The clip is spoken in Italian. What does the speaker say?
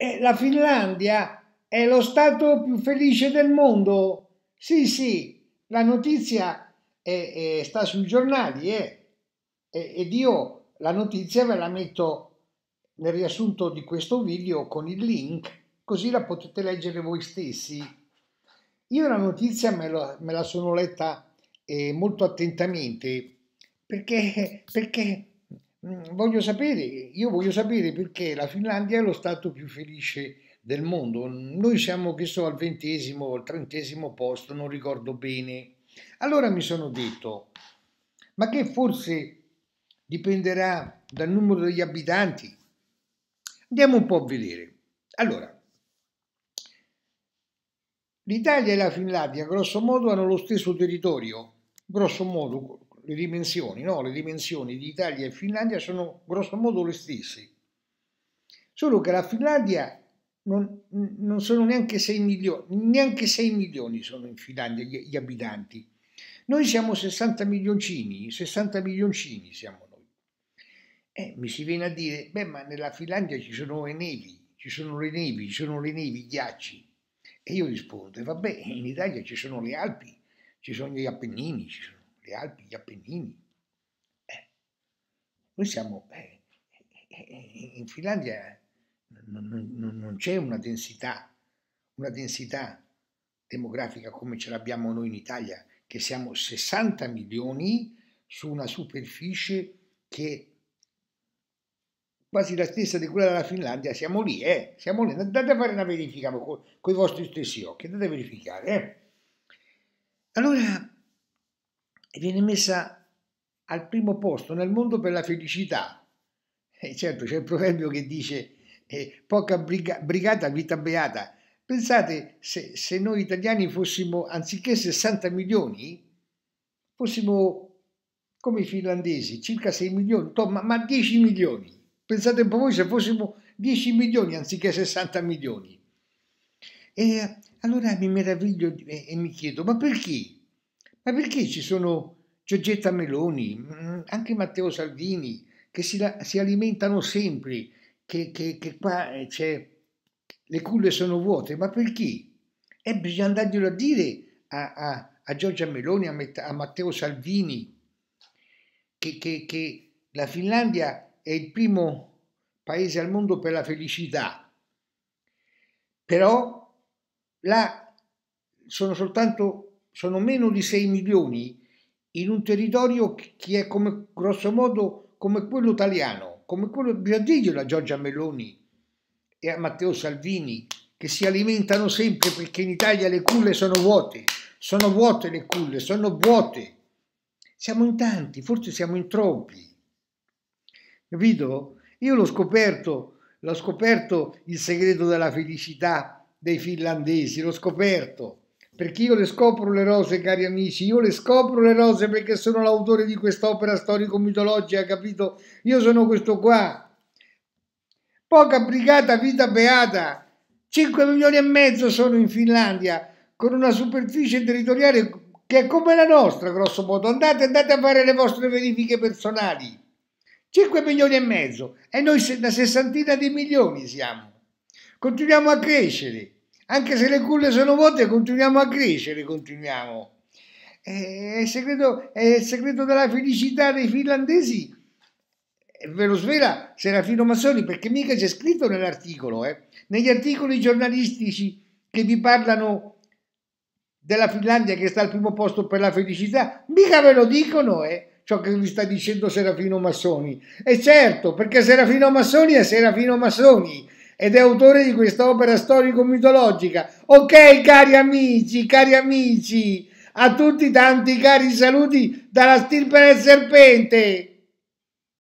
E la Finlandia è lo Stato più felice del mondo. Sì, sì, la notizia è, è, sta sui giornali eh. e, ed io la notizia ve la metto nel riassunto di questo video con il link, così la potete leggere voi stessi. Io la notizia me, lo, me la sono letta eh, molto attentamente perché, perché Mm, voglio sapere, io voglio sapere perché la Finlandia è lo Stato più felice del mondo. Noi siamo, che so, al ventesimo o al trentesimo posto, non ricordo bene. Allora mi sono detto, ma che forse dipenderà dal numero degli abitanti? Andiamo un po' a vedere. Allora, l'Italia e la Finlandia, grosso modo, hanno lo stesso territorio, grosso modo, le dimensioni, no? Le dimensioni di Italia e Finlandia sono grossomodo le stesse, solo che la Finlandia non, non sono neanche 6 milioni, neanche 6 milioni sono in Finlandia gli, gli abitanti. Noi siamo 60 milioncini, 60 milioncini siamo noi. Eh, mi si viene a dire, beh, ma nella Finlandia ci sono le nevi, ci sono le nevi, ci sono le nevi, i ghiacci. E io rispondo, vabbè, in Italia ci sono le Alpi, ci sono gli Appennini, ci sono le Alpi, gli Appennini. Eh, noi siamo eh, eh, eh, eh in Finlandia non, non, non c'è una densità, una densità demografica come ce l'abbiamo noi in Italia, che siamo 60 milioni su una superficie che è quasi la stessa di quella della Finlandia, siamo lì, eh, siamo lì, andate a fare una verifica con, con i vostri stessi occhi, andate a verificare. Eh. Allora, e viene messa al primo posto nel mondo per la felicità. E certo, c'è il proverbio che dice eh, poca briga, brigata, vita beata. Pensate se, se noi italiani fossimo, anziché 60 milioni, fossimo come i finlandesi, circa 6 milioni, ma, ma 10 milioni. Pensate un po' voi se fossimo 10 milioni anziché 60 milioni. E allora mi meraviglio e mi chiedo, ma perché? Ma perché ci sono Giorgetta Meloni, mm, anche Matteo Salvini, che si, si alimentano sempre, che, che, che qua eh, le culle sono vuote, ma perché? E eh, bisogna andarglielo a dire a, a, a Giorgia Meloni, a, Met, a, Matteo Salvini, che, che, che la Finlandia è il primo paese al mondo per la felicità, però là sono soltanto sono meno di 6 milioni in un territorio che è come, modo come quello italiano, come quello, bisogna dirglielo a Giorgia Meloni e a Matteo Salvini, che si alimentano sempre perché in Italia le culle sono vuote, sono vuote le culle, sono vuote. Siamo in tanti, forse siamo in troppi. Capito? Io l'ho scoperto, l'ho scoperto il segreto della felicità dei finlandesi, l'ho scoperto perché io le scopro le rose, cari amici, io le scopro le rose perché sono l'autore di quest'opera storico-mitologica, capito? Io sono questo qua. Poca brigata, vita beata. 5 milioni e mezzo sono in Finlandia, con una superficie territoriale che è come la nostra, grosso modo. Andate, andate a fare le vostre verifiche personali. 5 milioni e mezzo e noi da sessantina di milioni siamo. Continuiamo a crescere. Anche se le culle sono vuote, continuiamo a crescere, continuiamo. È il segreto, è il segreto della felicità dei finlandesi. Ve lo svela Serafino Massoni, perché mica c'è scritto nell'articolo, eh? negli articoli giornalistici che vi parlano della Finlandia che sta al primo posto per la felicità, mica ve lo dicono, eh? ciò che vi sta dicendo Serafino Massoni. E certo, perché Serafino Massoni è Serafino Massoni ed è autore di questa opera storico-mitologica. Ok, cari amici, cari amici, a tutti tanti cari saluti dalla stirpe del serpente.